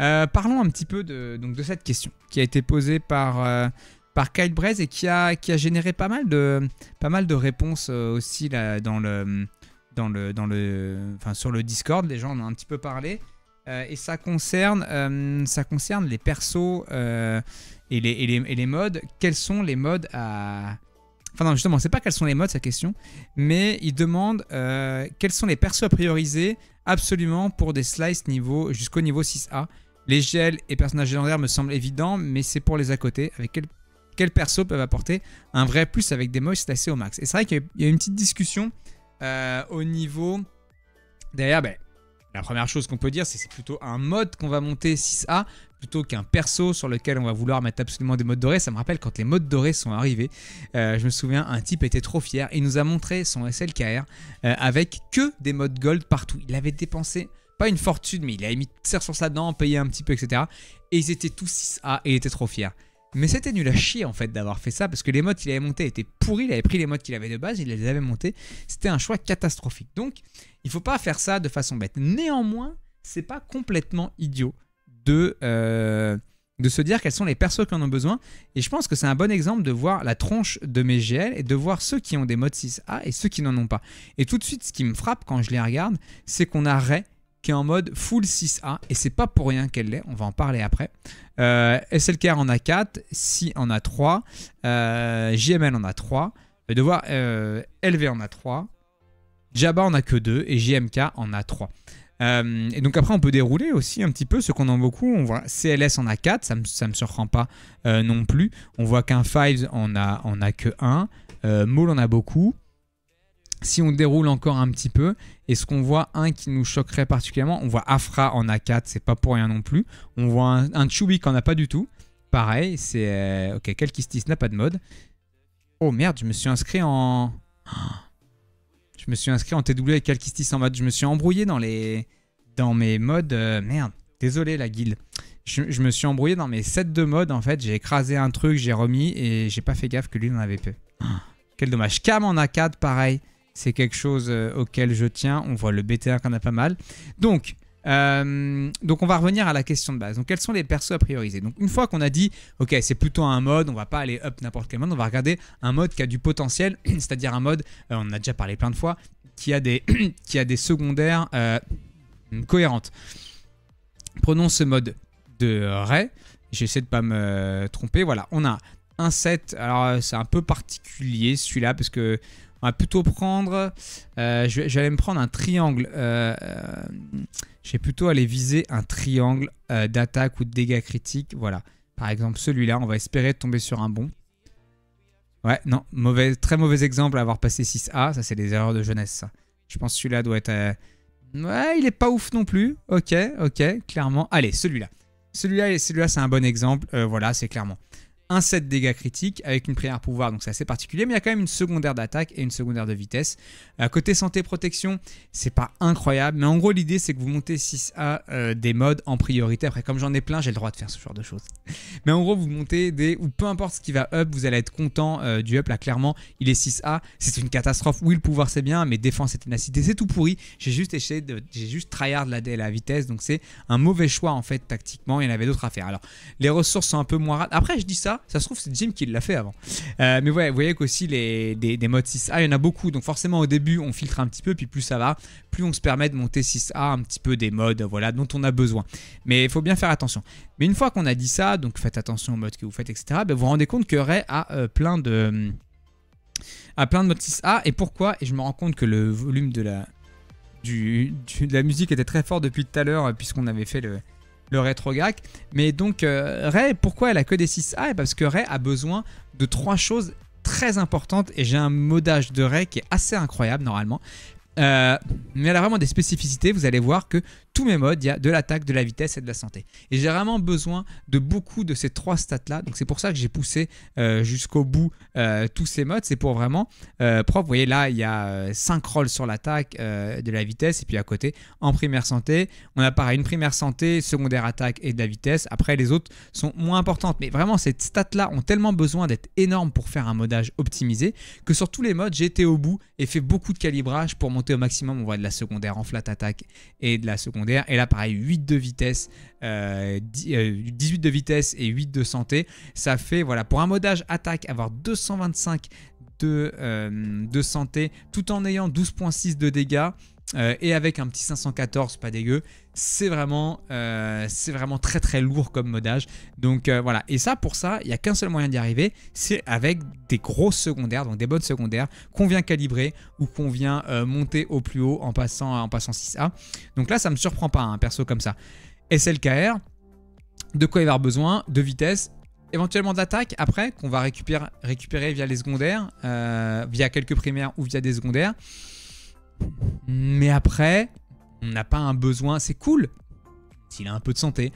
Euh, parlons un petit peu de, donc, de cette question qui a été posée par, euh, par Kyle Brez et qui a, qui a généré pas mal de, pas mal de réponses euh, aussi dans le, dans le, dans le, sur le Discord. Les gens en ont un petit peu parlé. et ça concerne, ça concerne les persos et les, et, les, modes. Quels sont les modes à. Enfin, non, justement, c'est pas quels sont les modes, sa question, mais il demande quels sont les persos à prioriser absolument pour des slices jusqu'au niveau 6A. Les gels et personnages légendaires me semblent évidents, mais c'est pour les à côté, avec quel, quel, perso peuvent apporter un vrai plus avec des mods assez au max. Et c'est vrai qu'il y a une petite discussion euh, au niveau... D'ailleurs, ben, la première chose qu'on peut dire, c'est c'est plutôt un mode qu'on va monter 6A plutôt qu'un perso sur lequel on va vouloir mettre absolument des modes dorés. Ça me rappelle quand les modes dorés sont arrivés. Euh, je me souviens, un type était trop fier. Il nous a montré son SLKR euh, avec que des modes gold partout. Il avait dépensé une fortune, mais il a mis de ses sur là-dedans, payé un petit peu, etc. Et ils étaient tous 6A et étaient trop fiers. Mais c'était nul à chier en fait d'avoir fait ça parce que les modes qu'il avait montés étaient pourris, il avait pris les modes qu'il avait de base, il les avait montés, c'était un choix catastrophique. Donc il faut pas faire ça de façon bête. Néanmoins, c'est pas complètement idiot de, euh, de se dire quels sont les persos qui en ont besoin. Et je pense que c'est un bon exemple de voir la tronche de mes GL et de voir ceux qui ont des modes 6A et ceux qui n'en ont pas. Et tout de suite, ce qui me frappe quand je les regarde, c'est qu'on a qui est en mode full 6A, et c'est pas pour rien qu'elle l'est, on va en parler après. Euh, SLKR en a 4, Si en a 3, JML euh, euh, en a 3, LV en a 3, Jabba en a que 2, et JMK en a 3. et donc après, on peut dérouler aussi un petit peu ce qu'on a beaucoup. On voit CLS en a 4, ça ne me, surprend pas non plus. On voit qu'un 5 en a, a que 1, euh, Maul en a beaucoup, si on déroule encore un petit peu, est-ce qu'on voit un qui nous choquerait particulièrement On voit Afra en A4, c'est pas pour rien non plus. On voit un, un Chubby qu'on n'a pas du tout. Pareil, c'est... Euh, ok, Kalkistis n'a pas de mode. Oh merde, je me suis inscrit en... Je me suis inscrit en TW avec Kalkistis en mode. Je me suis embrouillé dans les... Dans mes modes... Euh, merde, désolé la guilde. Je, me suis embrouillé dans mes sets de modes en fait. J'ai écrasé un truc, j'ai remis et j'ai pas fait gaffe que lui n'en avait peu. Quel dommage. Cam en A4, pareil. C'est quelque chose euh, auquel je tiens. On voit le BTA qu'on a pas mal. Donc, euh, donc on va revenir à la question de base. Donc quels sont les persos à prioriser Donc une fois qu'on a dit ok c'est plutôt un mode, on va pas aller up n'importe quel mode, on va regarder un mode qui a du potentiel, c'est-à-dire un mode, euh, on en a déjà parlé plein de fois, qui a des, qui a des secondaires cohérentes. Prenons ce mode de Ray, j'essaie de pas me tromper, voilà, on a un set, alors c'est un peu particulier celui-là parce que on va plutôt prendre. Euh, j'allais je, me prendre un triangle. Euh, euh, je vais plutôt aller viser un triangle euh, d'attaque ou de dégâts critiques. Voilà. Par exemple, celui-là, on va espérer tomber sur un bon. Ouais, non, mauvais, très mauvais exemple à avoir passé 6A. Ça, c'est des erreurs de jeunesse, ça. Je pense que celui-là doit être... Ouais, il est pas ouf non plus. Ok, ok, clairement. Allez, celui-là. Celui-là, celui-là c'est un bon exemple. voilà, c'est clairement un set dégâts critiques avec une première pouvoir, donc c'est assez particulier, mais il y a quand même une secondaire d'attaque et une secondaire de vitesse. Euh, côté santé protection, c'est pas incroyable, mais en gros l'idée c'est que vous montez 6A euh, des modes en priorité. Après, comme j'en ai plein, j'ai le droit de faire ce genre de choses. Mais en gros, vous montez des, ou peu importe ce qui va up, vous allez être content euh, du up. Là, clairement, il est 6A, c'est une catastrophe. Oui, le pouvoir c'est bien, mais défense et ténacité, c'est tout pourri. J'ai juste essayé de, j'ai juste tryhard la, la vitesse, donc c'est un mauvais choix en fait tactiquement. Il y en avait d'autres à faire. Alors, les ressources sont un peu moins rares. Après, je dis ça ça. se trouve, c'est Jim qui l'a fait avant. Euh, mais ouais, vous voyez qu'aussi les, des, modes 6A, il y en a beaucoup. Donc forcément, au début, on filtre un petit peu, puis plus ça va, plus on se permet de monter 6A un petit peu des modes voilà, dont on a besoin. Mais il faut bien faire attention. Mais une fois qu'on a dit ça, donc faites attention aux modes que vous faites, etc., ben vous vous rendez compte que Ray a plein de a euh, plein de modes 6A. Et pourquoi Et je me rends compte que le volume de la, du, de la musique était très fort depuis tout à l'heure, euh, puisqu'on avait fait le, le rétrograc. Mais donc, euh, Ray, pourquoi elle a que des 6A Parce que Ray a besoin de trois choses très importantes. Et j'ai un modage de Ray qui est assez incroyable normalement. Euh, mais elle a vraiment des spécificités. Vous allez voir que tous mes modes, il y a de l'attaque, de la vitesse et de la santé. Et j'ai vraiment besoin de beaucoup de ces trois stats-là. Donc c'est pour ça que j'ai poussé euh, jusqu'au bout euh, tous ces modes. C'est pour vraiment euh, propre. Vous voyez là, il y a 5 rolls sur l'attaque, de la vitesse. Et puis à côté, en primaire santé, on a pareil, une primaire santé, secondaire attaque et de la vitesse. Après, les autres sont moins importantes. Mais vraiment, ces stats-là ont tellement besoin d'être énormes pour faire un modage optimisé que sur tous les modes, j'ai été au bout et fait beaucoup de calibrage pour monter au maximum. On voit de la secondaire en flat attaque et de la secondaire et là, pareil, 8 de vitesse, 18 euh, euh, de vitesse et 8 de santé. Ça fait, voilà, pour un modage attaque, avoir 225 de, euh, de santé tout en ayant 12.6 de dégâts. Euh, et avec un petit 514, pas dégueu. C'est vraiment, euh, c'est vraiment très très lourd comme modage. Donc euh, voilà. Et ça, pour ça, il n'y a qu'un seul moyen d'y arriver, c'est avec des grosses secondaires, donc des bonnes secondaires qu'on vient calibrer ou qu'on vient monter au plus haut en passant en passant 6A. Donc là, ça me surprend pas un hein, perso comme ça. SLKR, de quoi il va avoir besoin De vitesse, éventuellement d'attaque après qu'on va récupérer, via les secondaires, via quelques primaires ou via des secondaires. Mais après, on n'a pas un besoin. C'est cool s'il a un peu de santé.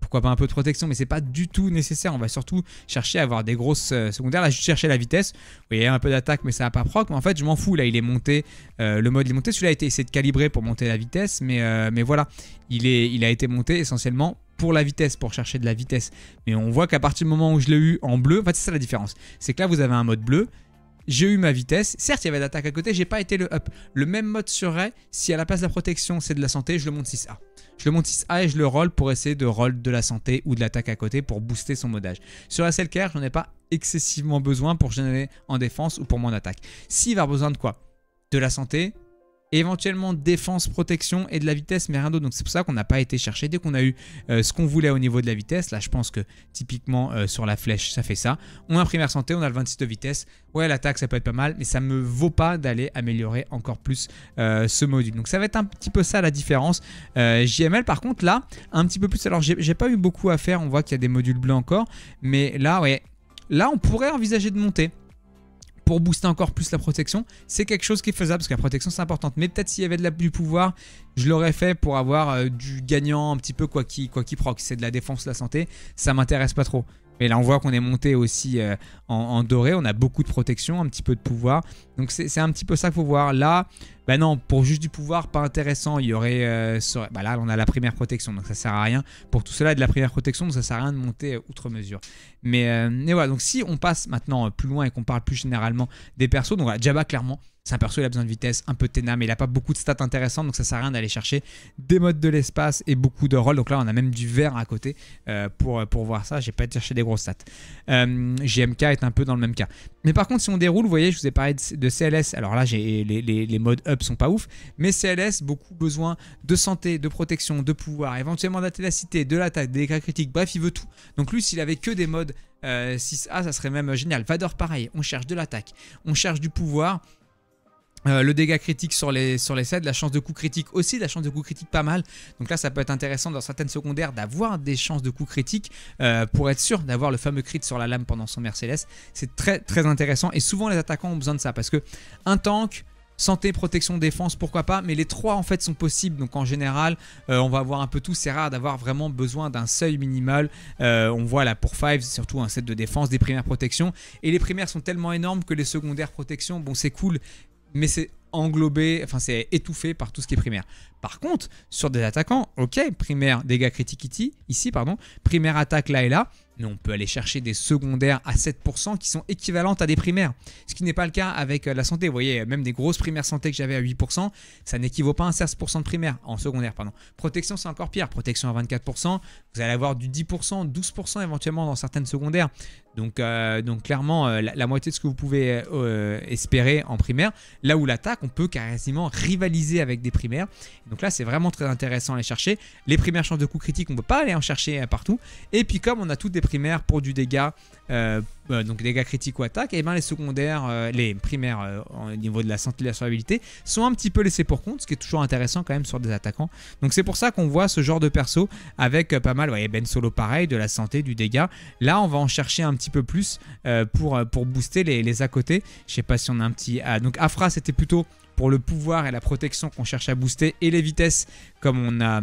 Pourquoi pas un peu de protection, mais c'est pas du tout nécessaire. On va surtout chercher à avoir des grosses euh, secondaires. Là, je cherchais la vitesse. Vous voyez, un peu d'attaque, mais ça n'a pas proc. Mais en fait, je m'en fous. Là, il est monté. Euh, le mode, est monté. Celui-là a été essayé de calibrer pour monter la vitesse. Mais, euh, mais voilà, il, est, il a été monté essentiellement pour la vitesse, pour chercher de la vitesse. Mais on voit qu'à partir du moment où je l'ai eu en bleu, en fait, c'est ça la différence. C'est que là, vous avez un mode bleu, j'ai eu ma vitesse. Certes, il y avait l'attaque à côté, j'ai pas été le up. Le même mode serait si à la place de la protection, c'est de la santé, je le monte 6A. Je le monte 6A et je le roll pour essayer de roll de la santé ou de l'attaque à côté pour booster son modage. Sur la je j'en ai pas excessivement besoin pour générer en défense ou pour mon attaque. S'il va avoir besoin de quoi De la santé, éventuellement défense, protection et de la vitesse, mais rien d'autre. Donc c'est pour ça qu'on n'a pas été chercher. Dès qu'on a eu euh, ce qu'on voulait au niveau de la vitesse, là je pense que typiquement euh, sur la flèche, ça fait ça. On a primaire santé, on a le 26 de vitesse. Ouais, l'attaque, ça peut être pas mal, mais ça me vaut pas d'aller améliorer encore plus euh, ce module. Donc ça va être un petit peu ça la différence. JML, par contre, là, un petit peu plus. Alors j'ai pas eu beaucoup à faire, on voit qu'il y a des modules bleus encore, mais là, ouais, là on pourrait envisager de monter pour booster encore plus la protection. C'est quelque chose qui est faisable parce que la protection c'est importante. Mais peut-être s'il y avait de la, du pouvoir, je l'aurais fait pour avoir euh, du gagnant un petit peu quoi qui quoi qui proc. C'est de la défense, la santé, ça m'intéresse pas trop. Mais là on voit qu'on est monté aussi euh, en, doré, on a beaucoup de protection, un petit peu de pouvoir. Donc c'est un petit peu ça qu'il faut voir. Là, bah non, pour juste du pouvoir, pas intéressant. Il y aurait. Euh, bah là on a la première protection, donc ça sert à rien. Pour tout cela, de la première protection, donc ça sert à rien de monter outre mesure. Mais, euh, voilà, donc si on passe maintenant euh, plus loin et qu'on parle plus généralement des persos, donc Jabba clairement, c'est un perso, il a besoin de vitesse, un peu téna, mais il n'a pas beaucoup de stats intéressantes, donc ça sert à rien d'aller chercher des modes de l'espace et beaucoup de rôles. Donc là, on a même du vert à côté euh, pour, pour voir ça. J'ai pas été chercher des grosses stats. Euh, JMK est un peu dans le même cas. Mais par contre, si on déroule, vous voyez, je vous ai parlé de, CLS. Alors là, les, les, les, modes up sont pas ouf, mais CLS, beaucoup besoin de santé, de protection, de pouvoir, éventuellement de la de l'attaque, des dégâts critiques. Bref, il veut tout. Donc lui, s'il avait que des modes 6A, euh, ça serait même génial. Vador, pareil, on cherche de l'attaque, on cherche du pouvoir. Euh, le dégât critique sur les, sur les la chance de coup critique aussi, la chance de coup critique pas mal. Donc là, ça peut être intéressant dans certaines secondaires d'avoir des chances de coup critique euh, pour être sûr d'avoir le fameux crit sur la lame pendant son Mercedes. C'est très très intéressant et souvent les attaquants ont besoin de ça parce que un tank, santé, protection, défense, pourquoi pas. Mais les trois en fait sont possibles. Donc en général, euh, on va avoir un peu tout. C'est rare d'avoir vraiment besoin d'un seuil minimal. Euh, on voit là pour Five, surtout un set de défense, des primaires protections. Et les primaires sont tellement énormes que les secondaires protection, bon c'est cool, mais c'est englobé, enfin c'est étouffé par tout ce qui est primaire. Par contre, sur des attaquants, ok, primaire dégâts critique ici pardon, primaire attaque là et là, mais on peut aller chercher des secondaires à 7% qui sont équivalentes à des primaires. Ce qui n'est pas le cas avec euh, la santé. Vous voyez, euh, même des grosses primaires santé que j'avais à 8%, ça n'équivaut pas à 16% de primaire, en secondaire, pardon. Protection, c'est encore pire. Protection à 24%, vous allez avoir du 10%, 12% éventuellement dans certaines secondaires. Donc, euh, donc clairement, euh, la, moitié de ce que vous pouvez euh, espérer en primaire. Là où l'attaque, on peut quasiment rivaliser avec des primaires. Donc là, c'est vraiment très intéressant à les chercher. Les primaires chances de coup critique, on ne peut pas aller en chercher partout. Et puis comme on a toutes des primaires pour du dégât, euh, donc dégâts critiques ou attaques, et eh bien les secondaires, euh, les primaires euh, au niveau de la santé et de la survivabilité sont un petit peu laissés pour compte, ce qui est toujours intéressant quand même sur des attaquants. Donc c'est pour ça qu'on voit ce genre de perso avec pas mal, voyez, Ben Solo pareil, de la santé, du dégât. Là on va en chercher un petit peu plus pour, pour booster les, à côté. Je sais pas si on a un petit... Ah, donc Afra c'était plutôt pour le pouvoir et la protection qu'on cherche à booster et les vitesses comme on a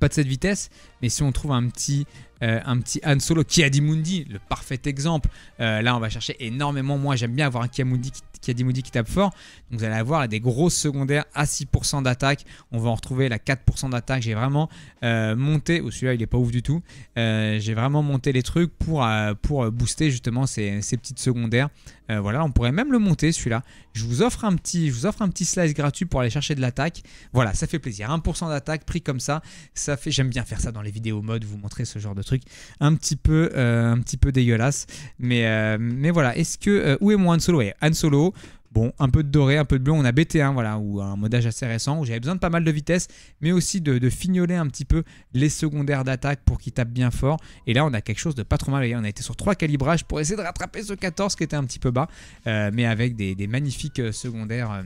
pas de cette vitesse mais si on trouve un petit euh, un petit Han Solo, Ki-Adi-Mundi, le parfait exemple. Euh, là, on va chercher énormément. Moi, j'aime bien avoir un Kiadimundi qui, qui tape fort. Donc, vous allez avoir des grosses secondaires à 6% d'attaque. On va en retrouver la 4% d'attaque. J'ai vraiment euh, monté. Oh, celui-là, il n'est pas ouf du tout. J'ai vraiment monté les trucs pour, pour booster justement ces, petites secondaires. voilà, on pourrait même le monter celui-là. Je vous offre un petit, vous offre un petit slice gratuit pour aller chercher de l'attaque. Voilà, ça fait plaisir. 1% d'attaque pris comme ça, ça fait. J'aime bien faire ça dans les vidéos mode, vous montrer ce genre de trucs, un petit peu, euh, un petit peu dégueulasse. Mais, euh, mais voilà, est-ce que. Euh, où est mon Han Solo et Han Solo. Bon, un peu de doré, un peu de bleu. On a BT1, voilà, ou un modage assez récent où j'avais besoin de pas mal de vitesse, mais aussi de, fignoler un petit peu les secondaires d'attaque pour qu'ils tapent bien fort. Et là, on a quelque chose de pas trop mal. On a été sur trois calibrages pour essayer de rattraper ce 14 qui était un petit peu bas, mais avec des, magnifiques secondaires,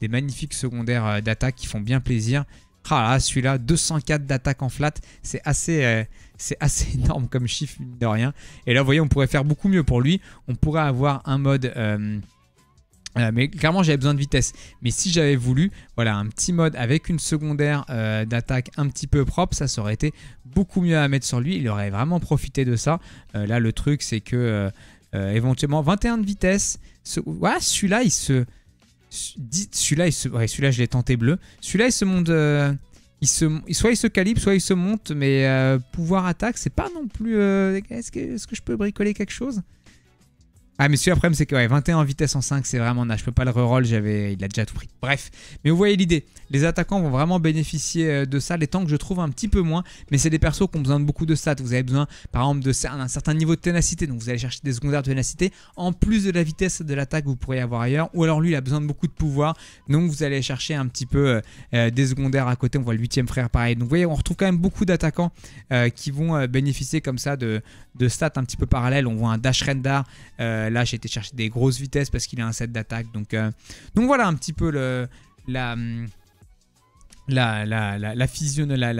des magnifiques secondaires d'attaque qui font bien plaisir. Ah celui-là, 204 d'attaque en flat, c'est assez. C'est assez énorme comme chiffre, mine de rien. Et là, vous voyez, on pourrait faire beaucoup mieux pour lui. On pourrait avoir un mode... Euh, euh, mais clairement j'avais besoin de vitesse. Mais si j'avais voulu, voilà, un petit mode avec une secondaire euh, d'attaque un petit peu propre, ça, aurait été beaucoup mieux à mettre sur lui. Il aurait vraiment profité de ça. là le truc c'est que éventuellement 21 de vitesse. Ce, ouais, celui-là il se... Celui-là, il se, celui-là je l'ai tenté bleu. Celui-là il se monte il se, soit il se calibre, soit il se monte, mais euh, pouvoir attaque, c'est pas non plus. Euh, est-ce que, est -ce que je peux bricoler quelque chose ah, mais celui le c'est que 21 en vitesse en 5, c'est vraiment naze. Je peux pas le reroll, j'avais, il a déjà tout pris. Bref, mais vous voyez l'idée. Les attaquants vont vraiment bénéficier euh, de ça. Les tanks, je trouve un petit peu moins, mais c'est des persos qui ont besoin de beaucoup de stats. Vous avez besoin, par exemple, d'un certain niveau de ténacité. Donc, vous allez chercher des secondaires de ténacité en plus de la vitesse de l'attaque que vous pourriez avoir ailleurs. Ou alors, lui, il a besoin de beaucoup de pouvoir. Donc, vous allez chercher un petit peu euh, euh, des secondaires à côté. On voit le 8 frère pareil. Donc, vous voyez, on retrouve quand même beaucoup d'attaquants qui vont bénéficier comme ça de, de stats un petit peu parallèles. On voit un Dash Rendar. Euh, là, j'ai été chercher des grosses vitesses parce qu'il a un set d'attaque. Donc, euh, donc voilà un petit peu la, la, la, la, la,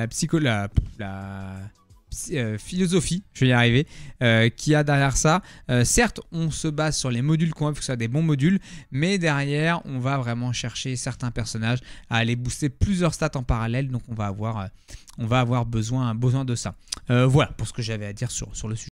psycho, la, euh, philosophie, je vais y arriver, qu'il y a derrière ça. certes, on se base sur les modules qu'on a, que ce soit des bons modules, mais derrière, on va vraiment chercher certains personnages à aller booster plusieurs stats en parallèle, donc on va avoir, on va avoir besoin, besoin de ça. voilà pour ce que j'avais à dire sur le sujet.